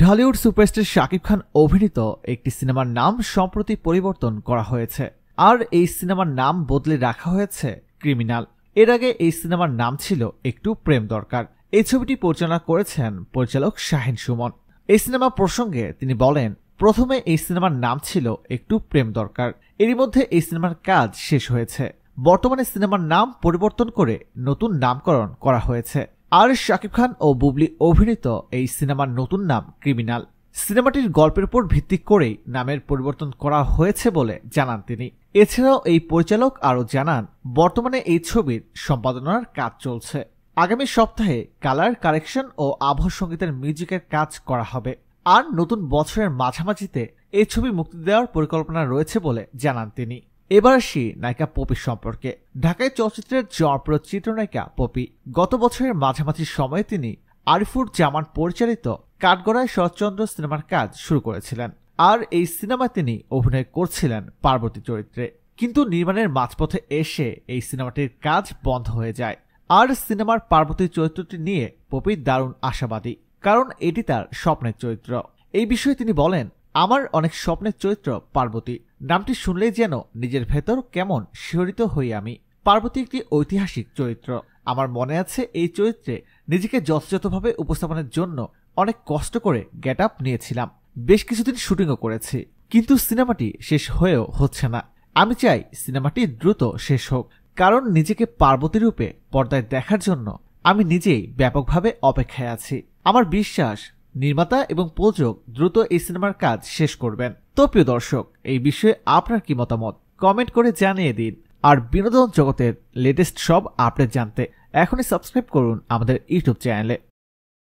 Dhallywood superstar Shakib খান অভিনীত একটি সিনেমার নাম সম্প্রতি পরিবর্তন করা হয়েছে আর এই সিনেমার নাম বদলে রাখা হয়েছে ক্রিমিনাল এর আগে এই সিনেমার নাম ছিল একটু প্রেম দরকার এই ছবিটি পরিচালনা করেছেন পরিচালক শাহিন সুমন এই সিনেমা প্রসঙ্গে তিনি বলেন প্রথমে এই সিনেমার নাম ছিল একটু প্রেম দরকার এরই মধ্যে এই সিনেমার কাজ শেষ হয়েছে বর্তমানে সিনেমার নাম পরিবর্তন করে নতুন নামকরণ করা হয়েছে আর শাকিব খান ও বুবলি অভিনীত এই সিনেমার নতুন নাম ক্রিমিনাল সিনেমাটির গল্পের উপর ভিত্তি করেই নামের পরিবর্তন করা হয়েছে বলে জানান তিনি এছাড়াও এই পরিচালক আরও জানান বর্তমানে এই ছবির সম্পাদনার কাজ চলছে আগামী সপ্তাহে কালার কারেকশন ও আবহ সঙ্গীতের মিউজিকের কাজ করা হবে আর নতুন বছরের মাঝামাঝিতে এই ছবি মুক্তি দেওয়ার পরিকল্পনা রয়েছে বলে জানান তিনি এবার আসি নায়িকা পপি সম্পর্কে ঢাকায় চলচ্চিত্রের জনপ্রিয় চিত্রনায়িকা পপি গত বছরের মাঝামাঝি সময়ে তিনি আরিফুর জামান পরিচালিত কাঠগড়ায় শরৎচন্দ্র সিনেমার কাজ শুরু করেছিলেন আর এই সিনেমায় তিনি অভিনয় করছিলেন পার্বতী চরিত্রে কিন্তু নির্মাণের মাঝপথে এসে এই সিনেমাটির কাজ বন্ধ হয়ে যায় আর সিনেমার পার্বতী চরিত্রটি নিয়ে পপি দারুণ আশাবাদী কারণ এটি তার স্বপ্নের চরিত্র এই বিষয়ে তিনি বলেন আমার অনেক স্বপ্নের চরিত্র পার্বতী নামটি শুনলেই যেন নিজের ভেতর কেমন শিহরিত হই আমি পার্বতী একটি ঐতিহাসিক চরিত্র আমার মনে আছে এই চরিত্রে নিজেকে যথাযথভাবে উপস্থাপনের জন্য অনেক কষ্ট করে গেট আপ নিয়েছিলাম বেশ কিছুদিন শুটিংও করেছি কিন্তু সিনেমাটি শেষ হয়েও হচ্ছে না আমি চাই সিনেমাটি দ্রুত শেষ হোক কারণ নিজেকে পার্বতী রূপে পর্দায় দেখার জন্য আমি নিজেই ব্যাপকভাবে অপেক্ষায় আছি আমার বিশ্বাস নির্মাতা এবং প্রযোজক দ্রুত এই সিনেমার কাজ শেষ করবেন তো প্রিয় দর্শক এই বিষয়ে আপনার কি মতামত কমেন্ট করে জানিয়ে দিন আর বিনোদন জগতের লেটেস্ট সব আপডেট জানতে এখনই সাবস্ক্রাইব করুন আমাদের ইউটিউব চ্যানেলে